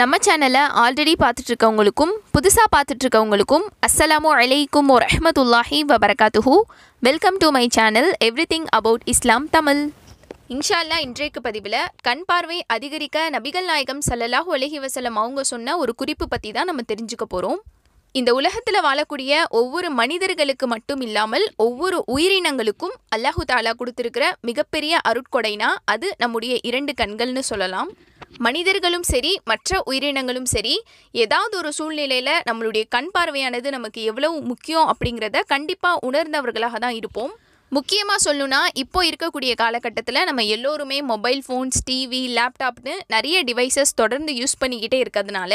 நம்ம சேனலை ஆல்ரெடி பார்த்துட்ருக்கவங்களுக்கும் புதுசாக பார்த்துட்ருக்கவங்களுக்கும் அஸ்ஸலாமு அலைக்கும் ஓ ரஹமத்துல்லாஹி வபரகாத்துஹூ welcome to my channel everything about Islam Tamil இன்ஷால்லா இன்றைக்கு பதிவில் கண் பார்வை அதிகரிக்க நபிகள் நாயகம் சல்லாஹூ அலஹி வசலம் அவங்க சொன்ன ஒரு குறிப்பு பற்றி தான் நம்ம தெரிஞ்சுக்க போகிறோம் இந்த உலகத்தில் வாழக்கூடிய ஒவ்வொரு மனிதர்களுக்கு மட்டும் இல்லாமல் ஒவ்வொரு உயிரினங்களுக்கும் அல்லாஹு தாலா கொடுத்துருக்கிற மிகப்பெரிய அருட்கொடைனா அது நம்முடைய இரண்டு கண்கள்னு சொல்லலாம் மனிதர்களும் சரி மற்ற உயிரினங்களும் சரி ஏதாவது ஒரு சூழ்நிலையில் நம்மளுடைய கண் பார்வையானது நமக்கு எவ்வளவு முக்கியம் அப்படிங்கிறத கண்டிப்பாக உணர்ந்தவர்களாக தான் இருப்போம் முக்கியமாக சொல்லணும்னா இப்போ இருக்கக்கூடிய காலகட்டத்தில் நம்ம எல்லோருமே மொபைல் ஃபோன்ஸ் டிவி லேப்டாப்னு நிறைய டிவைசஸ் தொடர்ந்து யூஸ் பண்ணிக்கிட்டே இருக்கிறதுனால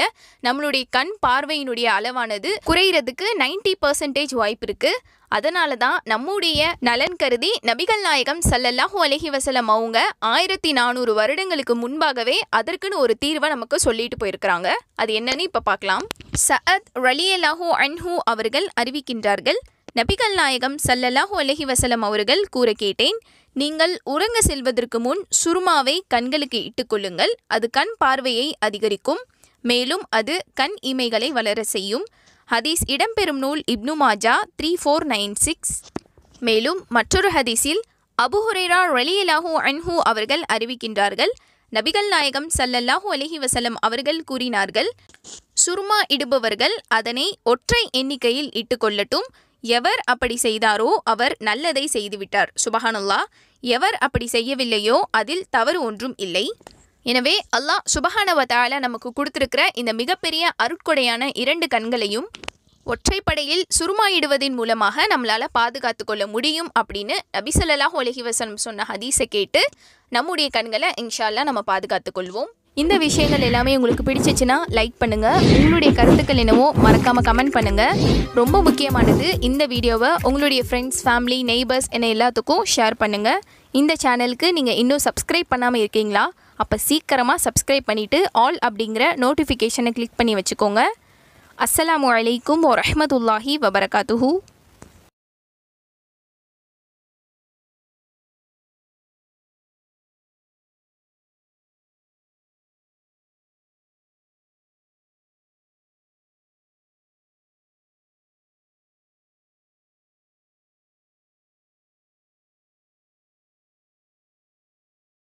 நம்மளுடைய கண் பார்வையினுடைய அளவானது குறையிறதுக்கு நைன்டி பர்சன்டேஜ் வாய்ப்பு இருக்குது அதனால தான் நம்முடைய நலன் கருதி நபிகள் நாயகம் சல்லல்லாஹு அலஹி வசலம் அவங்க ஆயிரத்தி நானூறு வருடங்களுக்கு முன்பாகவே அதற்குன்னு ஒரு தீர்வை நமக்கு சொல்லிட்டு போயிருக்கிறாங்க அது என்னன்னு இப்போ பார்க்கலாம் சஅத் ரலியல்லாஹூ அன்ஹூ அவர்கள் அறிவிக்கின்றார்கள் நபிகள் நாயகம் சல்லல்லாஹு அலஹி வசலம் அவர்கள் கூற கேட்டேன் நீங்கள் உறங்க செல்வதற்கு முன் சுருமாவை கண்களுக்கு இட்டுக்கொள்ளுங்கள் அது கண் பார்வையை அதிகரிக்கும் மேலும் அது கண் இமைகளை வளர செய்யும் ஹதீஸ் இடம்பெறும் நூல் Ibn Majah three four nine six மேலும் மற்றொரு ஹதீஸில் அபுஹுரேரா ரலியலாஹு அன்ஹூ அவர்கள் அறிவிக்கின்றார்கள் நபிகள் நாயகம் சல்லல்லாஹூ அலஹி வசலம் அவர்கள் கூறினார்கள் சுருமா இடுபவர்கள் அதனை ஒற்றை எண்ணிக்கையில் இட்டுக்கொள்ளட்டும் எவர் அப்படி செய்தாரோ அவர் நல்லதை செய்துவிட்டார் சுபஹானுல்லா எவர் அப்படி செய்யவில்லையோ அதில் தவறு ஒன்றும் இல்லை எனவே அல்லாஹ் சுபஹானவத்தால நமக்கு கொடுத்திருக்கிற இந்த மிகப்பெரிய அருட்கொடையான இரண்டு கண்களையும் ஒற்றைப்படையில் சுருமாயிடுவதன் மூலமாக நம்மளால் பாதுகாத்து கொள்ள முடியும் அப்படின்னு நபிசல்லாஹ் ஒலஹி வசனம் சொன்ன ஹதீஸை கேட்டு நம்முடைய கண்களை இன்ஷால்லாம் நம்ம பாதுகாத்து கொள்வோம் இந்த விஷயங்கள் எல்லாமே உங்களுக்கு பிடிச்சிச்சுன்னா லைக் பண்ணுங்கள் உங்களுடைய கருத்துக்கள் என்னவோ மறக்காமல் கமெண்ட் பண்ணுங்கள் ரொம்ப முக்கியமானது இந்த வீடியோவை உங்களுடைய ஃப்ரெண்ட்ஸ் ஃபேமிலி நெய்பர்ஸ் என எல்லாத்துக்கும் ஷேர் பண்ணுங்கள் இந்த சேனலுக்கு நீங்கள் இன்னும் சப்ஸ்கிரைப் பண்ணாமல் இருக்கீங்களா அப்போ சீக்கிரமாக சப்ஸ்கிரைப் பண்ணிவிட்டு ஆல் அப்படிங்கிற நோட்டிஃபிகேஷனை கிளிக் பண்ணி வச்சுக்கோங்க அஸ்லாம் வலைக்கும் வரமத்துல்லாஹி வபரகாத்துஹூ